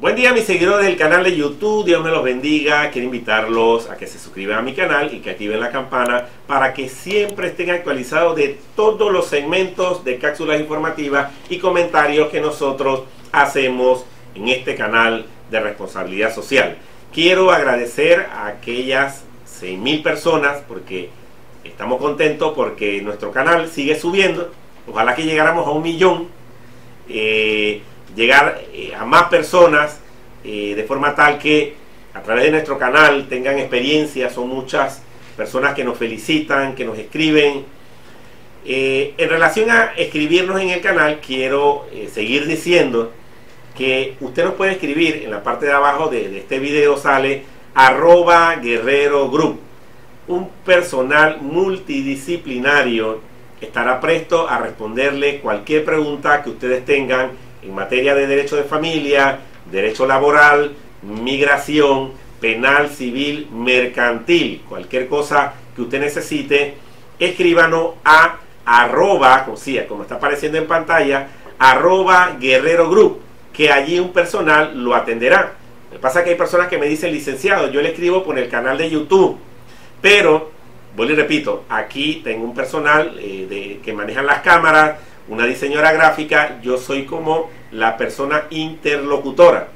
Buen día mis seguidores del canal de YouTube, Dios me los bendiga. Quiero invitarlos a que se suscriban a mi canal y que activen la campana para que siempre estén actualizados de todos los segmentos de cápsulas informativas y comentarios que nosotros hacemos en este canal de responsabilidad social. Quiero agradecer a aquellas 6.000 personas porque estamos contentos porque nuestro canal sigue subiendo. Ojalá que llegáramos a un millón. Eh, llegar eh, a más personas eh, de forma tal que a través de nuestro canal tengan experiencias. Son muchas personas que nos felicitan, que nos escriben. Eh, en relación a escribirnos en el canal, quiero seguir diciendo que usted nos puede escribir en la parte de abajo de, este video sale arroba guerrero group. Un personal multidisciplinario estará presto a responderle cualquier pregunta que ustedes tengan en materia de derecho de familia, derecho laboral, migración, penal, civil, mercantil, cualquier cosa que usted necesite, escríbanos a arroba, como, como está apareciendo en pantalla, arroba guerrero group, que allí un personal lo atenderá. Lo que pasa es que hay personas que me dicen licenciado, yo le escribo por el canal de YouTube, pero, vuelvo y repito, aquí tengo un personal eh, que maneja las cámaras, una diseñadora gráfica, yo soy como la persona interlocutora.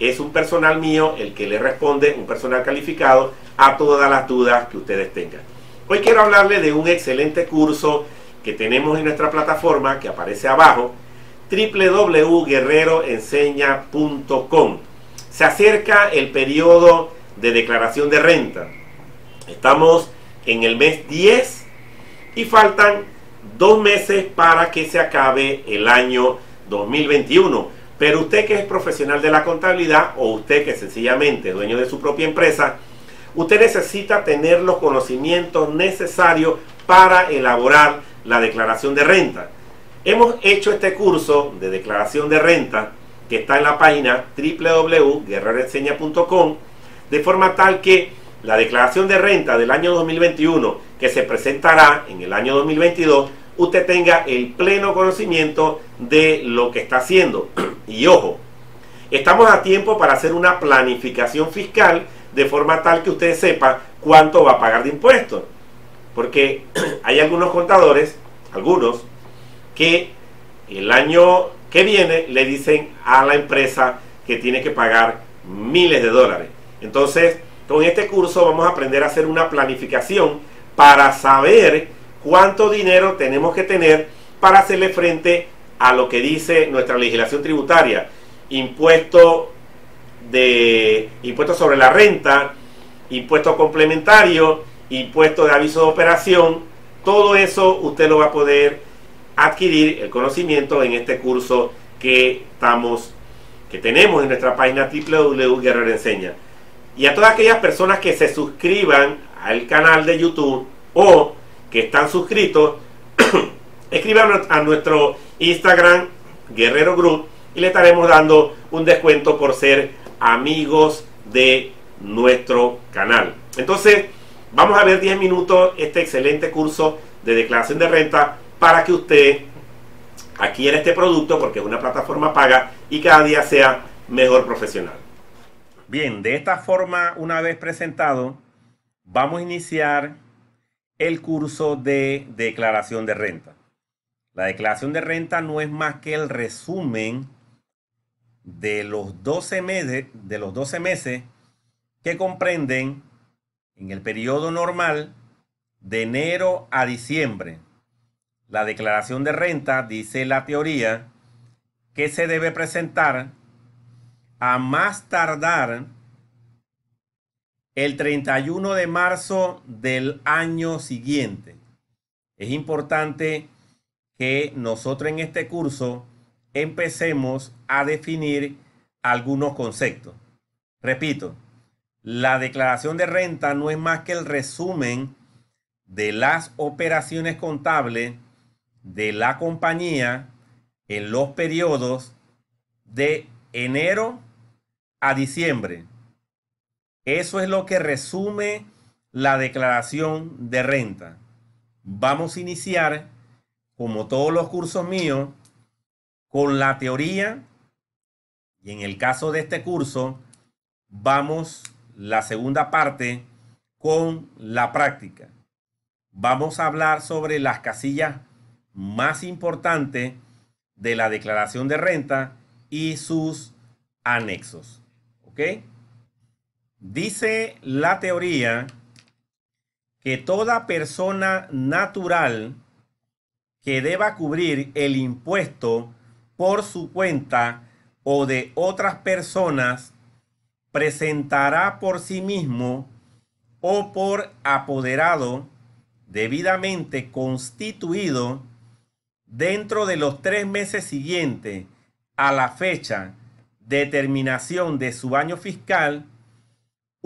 Es un personal mío el que le responde, un personal calificado, a todas las dudas que ustedes tengan. Hoy quiero hablarle de un excelente curso que tenemos en nuestra plataforma que aparece abajo, www.guerreroenseña.com. Se acerca el periodo de declaración de renta. Estamos en el mes 10 y faltan dos meses para que se acabe el año 2021. Pero usted que es profesional de la contabilidad o usted que sencillamente es dueño de su propia empresa, usted necesita tener los conocimientos necesarios para elaborar la declaración de renta. Hemos hecho este curso de declaración de renta que está en la página www.guerrarenseña.com... de forma tal que la declaración de renta del año 2021 que se presentará en el año 2022 usted tenga el pleno conocimiento de lo que está haciendo. y ojo, estamos a tiempo para hacer una planificación fiscal de forma tal que usted sepa cuánto va a pagar de impuestos. Porque hay algunos contadores, algunos, que el año que viene le dicen a la empresa que tiene que pagar miles de dólares. Entonces, con este curso vamos a aprender a hacer una planificación para saber cuánto dinero tenemos que tener para hacerle frente a lo que dice nuestra legislación tributaria, impuesto de impuesto sobre la renta, impuesto complementario, impuesto de aviso de operación, todo eso usted lo va a poder adquirir el conocimiento en este curso que estamos que tenemos en nuestra página www.guerreroenseña. Y a todas aquellas personas que se suscriban al canal de YouTube o están suscritos, escriban a nuestro Instagram Guerrero Group y le estaremos dando un descuento por ser amigos de nuestro canal. Entonces, vamos a ver 10 minutos este excelente curso de declaración de renta para que usted adquiera este producto porque es una plataforma paga y cada día sea mejor profesional. Bien, de esta forma, una vez presentado, vamos a iniciar el curso de declaración de renta. La declaración de renta no es más que el resumen de los 12 meses, de los 12 meses que comprenden en el periodo normal de enero a diciembre. La declaración de renta, dice la teoría, que se debe presentar a más tardar el 31 de marzo del año siguiente. Es importante que nosotros en este curso empecemos a definir algunos conceptos. Repito, la declaración de renta no es más que el resumen de las operaciones contables de la compañía en los periodos de enero a diciembre eso es lo que resume la declaración de renta. Vamos a iniciar, como todos los cursos míos, con la teoría. Y en el caso de este curso, vamos la segunda parte con la práctica. Vamos a hablar sobre las casillas más importantes de la declaración de renta y sus anexos. ¿Ok? Dice la teoría que toda persona natural que deba cubrir el impuesto por su cuenta o de otras personas presentará por sí mismo o por apoderado debidamente constituido dentro de los tres meses siguientes a la fecha de terminación de su año fiscal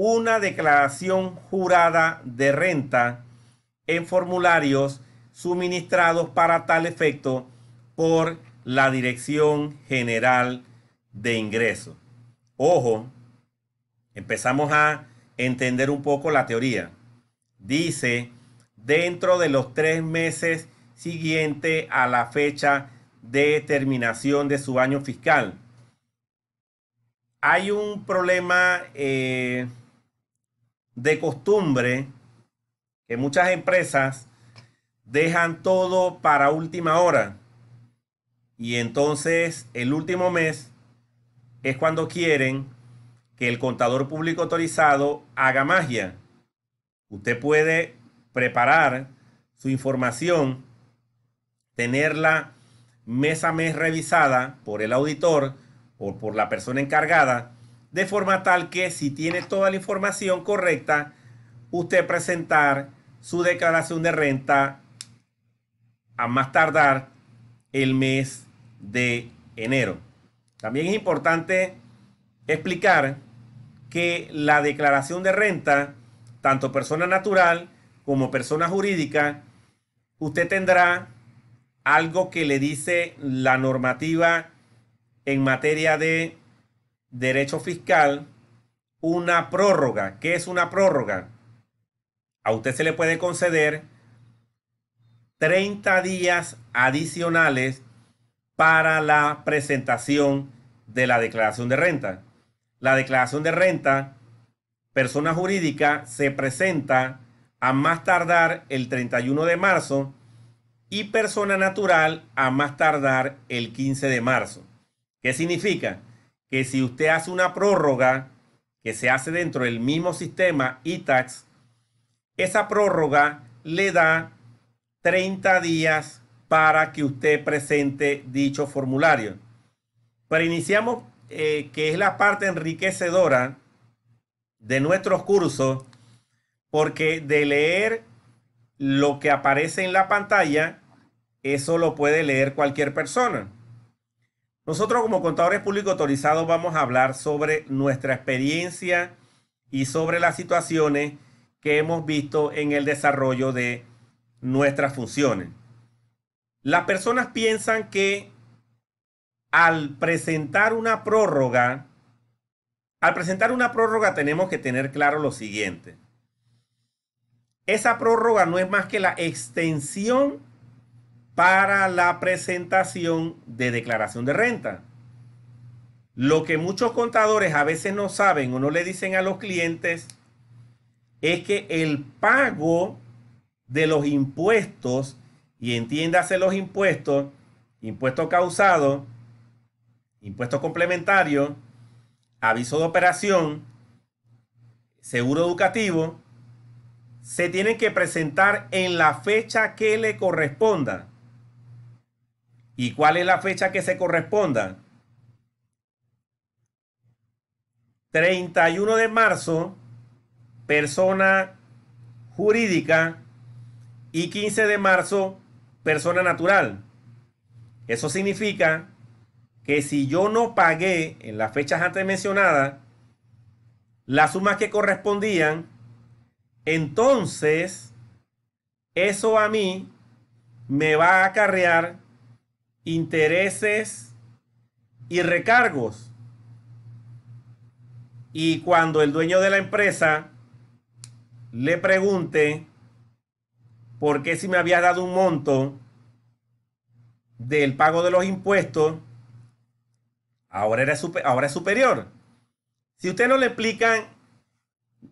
una declaración jurada de renta en formularios suministrados para tal efecto por la Dirección General de Ingresos. Ojo, empezamos a entender un poco la teoría. Dice, dentro de los tres meses siguientes a la fecha de terminación de su año fiscal. Hay un problema eh, de costumbre que muchas empresas dejan todo para última hora. Y entonces el último mes es cuando quieren que el contador público autorizado haga magia. Usted puede preparar su información, tenerla mes a mes revisada por el auditor o por la persona encargada de forma tal que si tiene toda la información correcta, usted presentar su declaración de renta a más tardar el mes de enero. También es importante explicar que la declaración de renta, tanto persona natural como persona jurídica, usted tendrá algo que le dice la normativa en materia de derecho fiscal una prórroga. ¿Qué es una prórroga? A usted se le puede conceder 30 días adicionales para la presentación de la declaración de renta. La declaración de renta, persona jurídica, se presenta a más tardar el 31 de marzo y persona natural a más tardar el 15 de marzo. ¿Qué significa? que si usted hace una prórroga que se hace dentro del mismo sistema ITAX, esa prórroga le da 30 días para que usted presente dicho formulario. Pero iniciamos, eh, que es la parte enriquecedora de nuestros cursos, porque de leer lo que aparece en la pantalla, eso lo puede leer cualquier persona. Nosotros como contadores públicos autorizados vamos a hablar sobre nuestra experiencia y sobre las situaciones que hemos visto en el desarrollo de nuestras funciones. Las personas piensan que al presentar una prórroga, al presentar una prórroga tenemos que tener claro lo siguiente. Esa prórroga no es más que la extensión para la presentación de declaración de renta. Lo que muchos contadores a veces no saben o no le dicen a los clientes es que el pago de los impuestos, y entiéndase los impuestos, impuesto causado, impuesto complementario, aviso de operación, seguro educativo, se tienen que presentar en la fecha que le corresponda y cuál es la fecha que se corresponda. 31 de marzo, persona jurídica y 15 de marzo, persona natural. Eso significa que si yo no pagué en las fechas antes mencionadas las sumas que correspondían, entonces eso a mí me va a acarrear intereses y recargos. Y cuando el dueño de la empresa le pregunte por qué si me había dado un monto del pago de los impuestos, ahora, era ahora es superior. Si usted no le explican,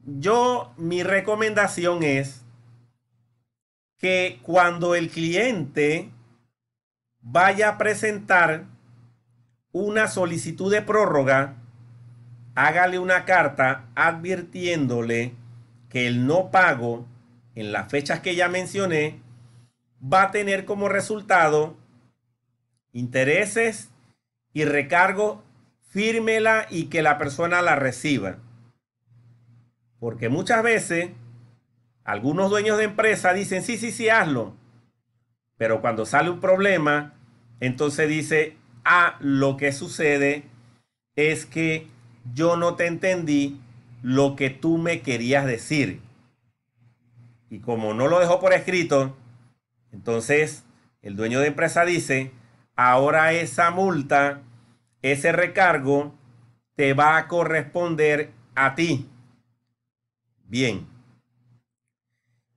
yo mi recomendación es que cuando el cliente vaya a presentar una solicitud de prórroga, hágale una carta advirtiéndole que el no pago en las fechas que ya mencioné va a tener como resultado intereses y recargo, fírmela y que la persona la reciba. Porque muchas veces algunos dueños de empresa dicen, sí, sí, sí, hazlo. Pero cuando sale un problema, entonces dice, ah, lo que sucede es que yo no te entendí lo que tú me querías decir. Y como no lo dejó por escrito, entonces el dueño de empresa dice, ahora esa multa, ese recargo, te va a corresponder a ti. Bien.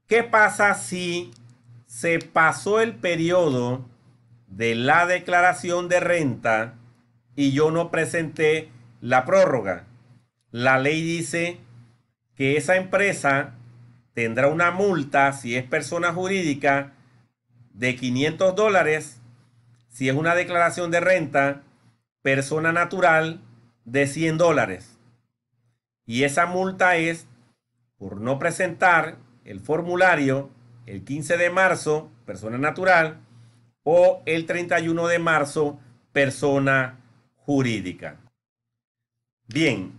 ¿Qué pasa si se pasó el periodo de la declaración de renta y yo no presenté la prórroga. La ley dice que esa empresa tendrá una multa si es persona jurídica de 500 dólares, si es una declaración de renta, persona natural de 100 dólares. Y esa multa es por no presentar el formulario el 15 de marzo, persona natural, o el 31 de marzo persona jurídica. Bien,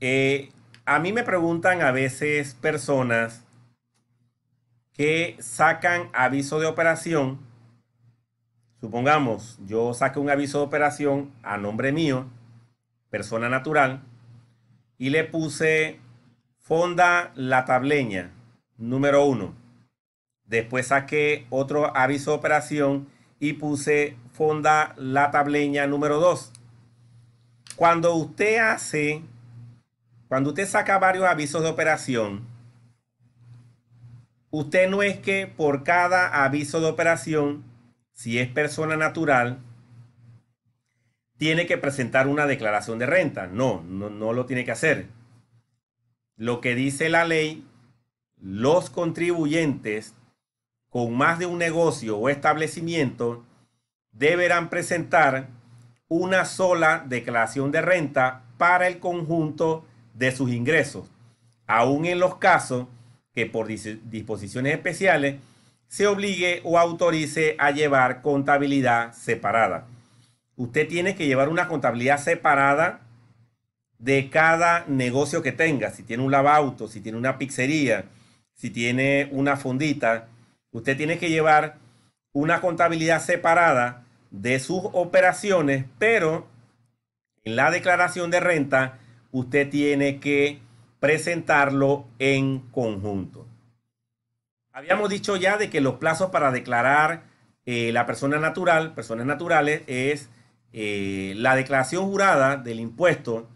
eh, a mí me preguntan a veces personas que sacan aviso de operación. Supongamos, yo saqué un aviso de operación a nombre mío, persona natural, y le puse Fonda La Tableña, número uno. Después saqué otro aviso de operación y puse fonda la tableña número 2. Cuando usted hace, cuando usted saca varios avisos de operación, usted no es que por cada aviso de operación, si es persona natural, tiene que presentar una declaración de renta. No, no, no lo tiene que hacer. Lo que dice la ley, los contribuyentes con más de un negocio o establecimiento deberán presentar una sola declaración de renta para el conjunto de sus ingresos, aun en los casos que por disposiciones especiales se obligue o autorice a llevar contabilidad separada. Usted tiene que llevar una contabilidad separada de cada negocio que tenga. Si tiene un lavauto, si tiene una pizzería, si tiene una fondita, usted tiene que llevar una contabilidad separada de sus operaciones, pero en la declaración de renta usted tiene que presentarlo en conjunto. Habíamos dicho ya de que los plazos para declarar eh, la persona natural, personas naturales, es eh, la declaración jurada del impuesto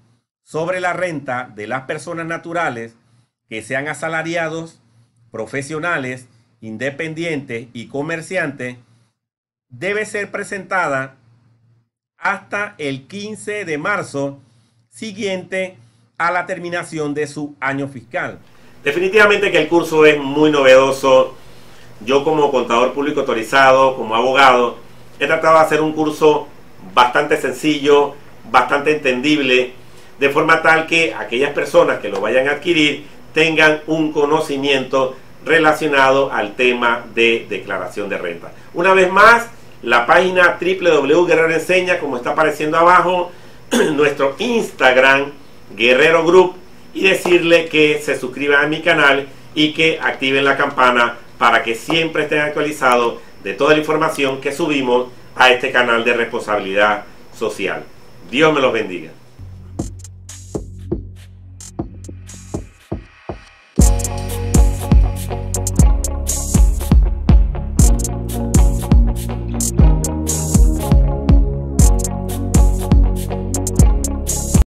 sobre la renta de las personas naturales que sean asalariados, profesionales Independiente y Comerciante debe ser presentada hasta el 15 de marzo siguiente a la terminación de su año fiscal. Definitivamente que el curso es muy novedoso. Yo como contador público autorizado, como abogado, he tratado de hacer un curso bastante sencillo, bastante entendible, de forma tal que aquellas personas que lo vayan a adquirir tengan un conocimiento relacionado al tema de declaración de renta. Una vez más, la página www Guerrero Enseña, como está apareciendo abajo, nuestro Instagram, Guerrero Group, y decirle que se suscriban a mi canal y que activen la campana para que siempre estén actualizados de toda la información que subimos a este canal de responsabilidad social. Dios me los bendiga.